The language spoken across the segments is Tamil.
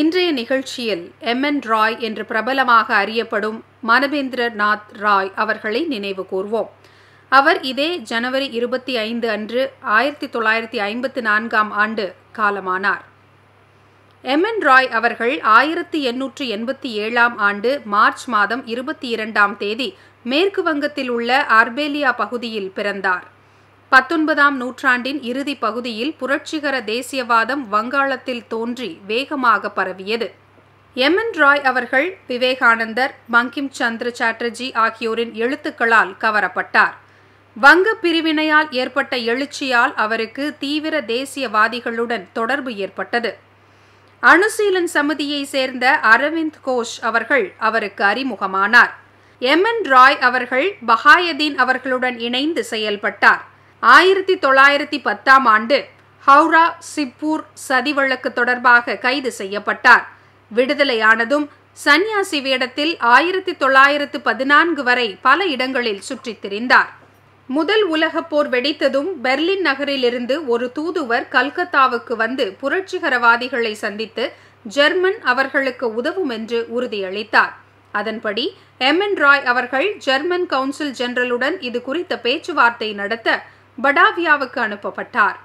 இன்றைய நிகழ்ச்சியில் எம் என் ராய் என்று பிரபலமாக அறியப்படும் மனவேந்திரநாத் ராய் அவர்களை நினைவு கூர்வோம் அவர் இதே ஜனவரி இருபத்தி ஐந்து அன்று ஆயிரத்தி தொள்ளாயிரத்தி ஐம்பத்தி நான்காம் ஆண்டு காலமானார் எம் என் ராய் அவர்கள் ஆயிரத்தி எண்ணூற்று எண்பத்தி ஏழாம் ஆண்டு மார்ச் மாதம் இருபத்தி இரண்டாம் தேதி மேற்கு வங்கத்தில் உள்ள ஆர்பேலியா பகுதியில் பிறந்தார் பத்தொன்பதாம் நூற்றாண்டின் இறுதி பகுதியில் புரட்சிகர தேசியவாதம் வங்காளத்தில் தோன்றி வேகமாக பரவியது எம் என் ராய் அவர்கள் விவேகானந்தர் பங்கிம் சந்திர சாட்டர்ஜி ஆகியோரின் எழுத்துக்களால் கவரப்பட்டார் வங்க பிரிவினையால் ஏற்பட்ட எழுச்சியால் அவருக்கு தீவிர தேசியவாதிகளுடன் தொடர்பு ஏற்பட்டது அணுசீலன் சமிதியை சேர்ந்த அரவிந்த் கோஷ் அவர்கள் அவருக்கு அறிமுகமானார் எம் என் ராய் அவர்கள் பஹாயதீன் அவர்களுடன் இணைந்து செயல்பட்டார் ஆயிரத்தி தொள்ளாயிரத்தி பத்தாம் ஆண்டு ஹவுரா சிப்பூர் சதி வழக்கு தொடர்பாக கைது செய்யப்பட்டார் விடுதலையானதும் சன்னியாசி வேடத்தில் ஆயிரத்தி தொள்ளாயிரத்து பதினான்கு வரை பல இடங்களில் சுற்றித் திரிந்தார் முதல் உலகப் போர் வெடித்ததும் பெர்லின் நகரிலிருந்து ஒரு தூதுவர் கல்கத்தாவுக்கு வந்து புரட்சிகரவாதிகளை சந்தித்து ஜெர்மன் அவர்களுக்கு உதவும் என்று உறுதியளித்தார் அதன்படி எம் என் ராய் அவர்கள் ஜெர்மன் கவுன்சில் ஜெனரலுடன் இது குறித்த பேச்சுவார்த்தை நடத்த படாவியாவுக்கு அனுப்பப்பட்டார்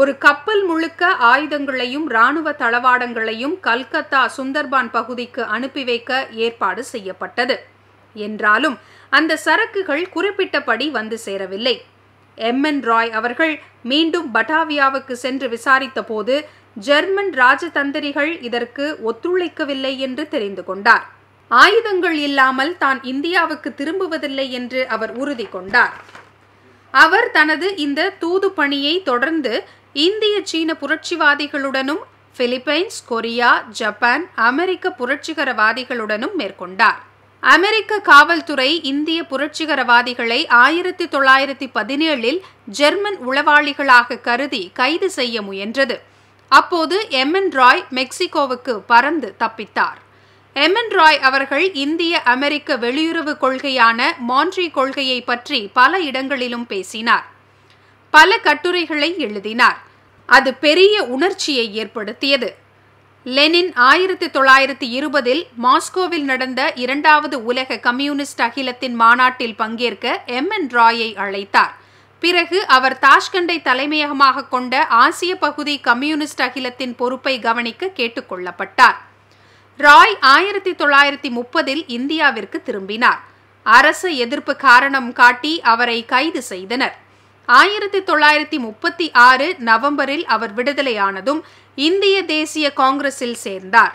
ஒரு கப்பல் முழுக்க ஆயுதங்களையும் இராணுவ தளவாடங்களையும் கல்கத்தா சுந்தர்பான் பகுதிக்கு அனுப்பி வைக்க ஏற்பாடு செய்யப்பட்டது என்றாலும் அந்த சரக்குகள் குறிப்பிட்டபடி வந்து சேரவில்லை எம் என் ராய் அவர்கள் மீண்டும் பட்டாவியாவுக்கு சென்று விசாரித்த போது ஜெர்மன் ராஜதந்திரிகள் இதற்கு ஒத்துழைக்கவில்லை என்று தெரிந்து கொண்டார் ஆயுதங்கள் இல்லாமல் தான் இந்தியாவுக்கு திரும்புவதில்லை என்று அவர் உறுதி கொண்டார் அவர் தனது இந்த தூது பணியை தொடர்ந்து இந்திய சீன புரட்சிவாதிகளுடனும் பிலிப்பைன்ஸ் கொரியா ஜப்பான் அமெரிக்க புரட்சிகரவாதிகளுடனும் மேற்கொண்டார் அமெரிக்க காவல்துறை இந்திய புரட்சிகரவாதிகளை ஆயிரத்தி தொள்ளாயிரத்தி பதினேழில் ஜெர்மன் உளவாளிகளாக கருதி கைது செய்ய முயன்றது அப்போது எம் என் ராய் மெக்சிகோவுக்கு பறந்து தப்பித்தார் என் ராய் அவர்கள் இந்திய அமெரிக்க வெளியுறவு கொள்கையான மான்ட்ரி கொள்கையை பற்றி பல இடங்களிலும் பேசினார் பல கட்டுரைகளை எழுதினார் அது பெரிய உணர்ச்சியை ஏற்படுத்தியது லெனின் ஆயிரத்தி தொள்ளாயிரத்தி இருபதில் மாஸ்கோவில் நடந்த இரண்டாவது உலக கம்யூனிஸ்ட் அகிலத்தின் மாநாட்டில் பங்கேற்க எம் என் ராயை அழைத்தார் பிறகு அவர் தாஷ்கண்டை தலைமையகமாக கொண்ட ஆசிய பகுதி கம்யூனிஸ்ட் அகிலத்தின் பொறுப்பை கவனிக்க கேட்டுக்கொள்ளப்பட்டார் ராய் ஆயிரத்தி தொள்ளாயிரத்தி முப்பதில் இந்தியாவிற்கு திரும்பினார் அரசு எதிர்ப்பு காரணம் காட்டி அவரை கைது செய்தனர் ஆயிரத்தி தொள்ளாயிரத்தி முப்பத்தி ஆறு நவம்பரில் அவர் விடுதலையானதும் இந்திய தேசிய காங்கிரஸில் சேர்ந்தார்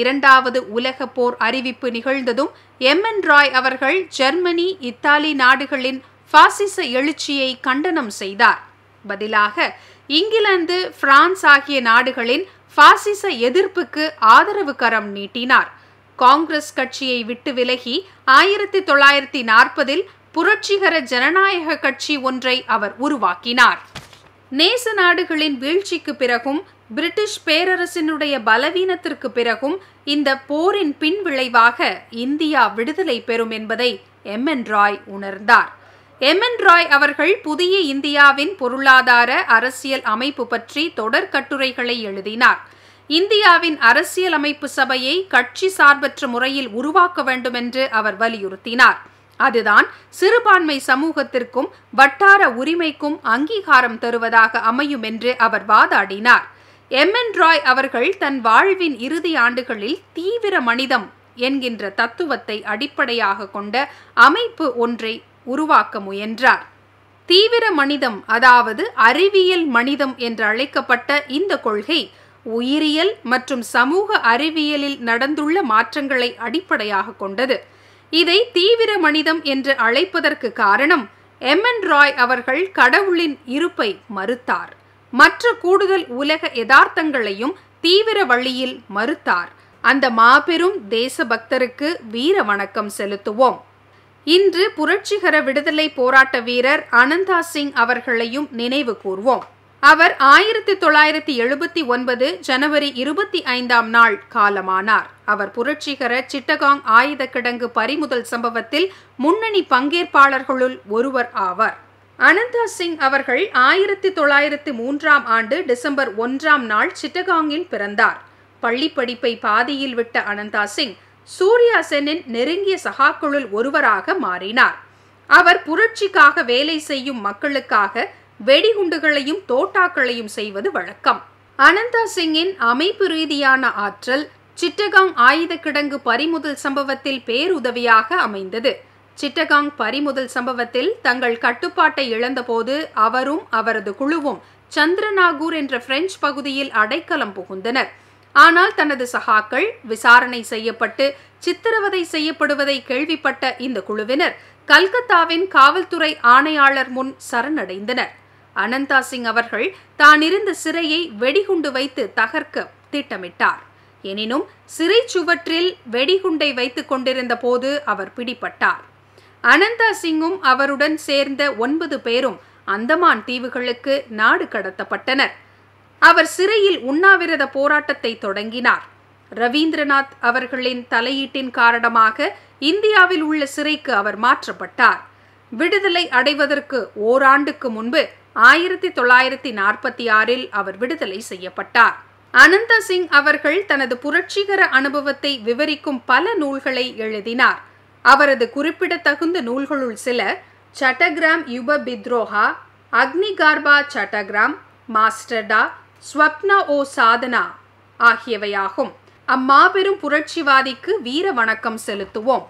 இரண்டாவது உலக போர் அறிவிப்பு நிகழ்ந்ததும் எம் என் ராய் அவர்கள் ஜெர்மனி இத்தாலி நாடுகளின் பாசிச எழுச்சியை கண்டனம் செய்தார் பதிலாக இங்கிலாந்து பிரான்ஸ் ஆகிய நாடுகளின் பாசிச எதிர்ப்புக்கு ஆதரவு கரம் நீட்டினார் காங்கிரஸ் கட்சியை விட்டு விலகி ஆயிரத்தி தொள்ளாயிரத்தி நாற்பதில் புரட்சிகர ஜனநாயக கட்சி ஒன்றை அவர் உருவாக்கினார் நேச நாடுகளின் வீழ்ச்சிக்கு பிறகும் பிரிட்டிஷ் பேரரசினுடைய பலவீனத்திற்கு பிறகும் இந்த போரின் பின்விளைவாக இந்தியா விடுதலை பெறும் என்பதை எம் என் ராய் உணர்ந்தார் எம் என் ராய் அவர்கள் புதிய இந்தியாவின் பொருளாதார அரசியல் அமைப்பு பற்றி தொடர் கட்டுரைகளை எழுதினார் இந்தியாவின் அரசியல் அமைப்பு சபையை கட்சி சார்பற்ற முறையில் உருவாக்க வேண்டும் என்று அவர் வலியுறுத்தினார் அதுதான் சிறுபான்மை சமூகத்திற்கும் வட்டார உரிமைக்கும் அங்கீகாரம் தருவதாக அமையும் என்று அவர் வாதாடினார் எம் என் ராய் அவர்கள் தன் வாழ்வின் இறுதி ஆண்டுகளில் தீவிர மனிதம் என்கின்ற தத்துவத்தை அடிப்படையாக கொண்ட அமைப்பு ஒன்றை உருவாக்க முயன்றார் தீவிர மனிதம் அதாவது அறிவியல் மனிதம் என்று அழைக்கப்பட்ட இந்த கொள்கை உயிரியல் மற்றும் சமூக அறிவியலில் நடந்துள்ள மாற்றங்களை அடிப்படையாக கொண்டது இதை தீவிர மனிதம் என்று அழைப்பதற்கு காரணம் எம் என் ராய் அவர்கள் கடவுளின் இருப்பை மறுத்தார் மற்ற கூடுதல் உலக யதார்த்தங்களையும் தீவிர வழியில் மறுத்தார் அந்த மாபெரும் தேசபக்தருக்கு வீர வணக்கம் செலுத்துவோம் இன்று புரட்சிகர விடுதலை போராட்ட வீரர் அனந்தா சிங் அவர்களையும் நினைவு கூர்வோம் அவர் ஆயிரத்தி தொள்ளாயிரத்தி எழுபத்தி ஒன்பது ஜனவரி இருபத்தி ஐந்தாம் நாள் காலமானார் அவர் புரட்சிகர சிட்டகாங் ஆயுத கிடங்கு பறிமுதல் சம்பவத்தில் முன்னணி பங்கேற்பாளர்களுள் ஒருவர் ஆவார் அனந்தா சிங் அவர்கள் ஆயிரத்தி தொள்ளாயிரத்தி மூன்றாம் ஆண்டு டிசம்பர் ஒன்றாம் நாள் சிட்டகாங்கில் பிறந்தார் பள்ளிப்படிப்பை பாதியில் விட்ட அனந்தா சிங் சூர்யா சென்னின் நெருங்கிய சகாக்களுள் ஒருவராக மாறினார் அவர் புரட்சிக்காக வேலை செய்யும் மக்களுக்காக வெடிகுண்டுகளையும் தோட்டாக்களையும் செய்வது வழக்கம் அனந்தா சிங்கின் அமைப்பு ரீதியான ஆற்றல் சிட்டகாங் ஆயுத கிடங்கு பறிமுதல் சம்பவத்தில் பேருதவியாக அமைந்தது சிட்டகாங் பறிமுதல் சம்பவத்தில் தங்கள் கட்டுப்பாட்டை இழந்தபோது அவரும் அவரது குழுவும் சந்திரநாகூர் என்ற பிரெஞ்சு பகுதியில் அடைக்கலம் புகுந்தனர் ஆனால் தனது சகாக்கள் விசாரணை செய்யப்பட்டு சித்திரவதை செய்யப்படுவதை கேள்விப்பட்ட இந்த குழுவினர் கல்கத்தாவின் காவல்துறை ஆணையாளர் முன் சரணடைந்தனர் அனந்தா சிங் அவர்கள் தான் இருந்த சிறையை வெடிகுண்டு வைத்து தகர்க்க திட்டமிட்டார் எனினும் சிறை சுவற்றில் வெடிகுண்டை வைத்துக் கொண்டிருந்த போது அவர் பிடிபட்டார் அனந்தா சிங்கும் அவருடன் சேர்ந்த ஒன்பது பேரும் அந்தமான் தீவுகளுக்கு நாடு கடத்தப்பட்டனர் அவர் சிறையில் உண்ணாவிரத போராட்டத்தை தொடங்கினார் ரவீந்திரநாத் அவர்களின் தலையீட்டின் காரணமாக இந்தியாவில் உள்ள சிறைக்கு அவர் மாற்றப்பட்டார் விடுதலை அடைவதற்கு ஓராண்டுக்கு முன்பு ஆயிரத்தி தொள்ளாயிரத்தி நாற்பத்தி ஆறில் அவர் விடுதலை செய்யப்பட்டார் அனந்த சிங் அவர்கள் தனது புரட்சிகர அனுபவத்தை விவரிக்கும் பல நூல்களை எழுதினார் அவரது குறிப்பிடத்தகுந்த நூல்களுள் சில சட்டகிராம் யுப பித்ரோஹா அக்னிகார்பா சட்டகிராம் மாஸ்டர்டா ஸ்வப்னா ஓ சாதனா ஆகியவையாகும் அம்மாபெரும் புரட்சிவாதிக்கு வீர வணக்கம் செலுத்துவோம்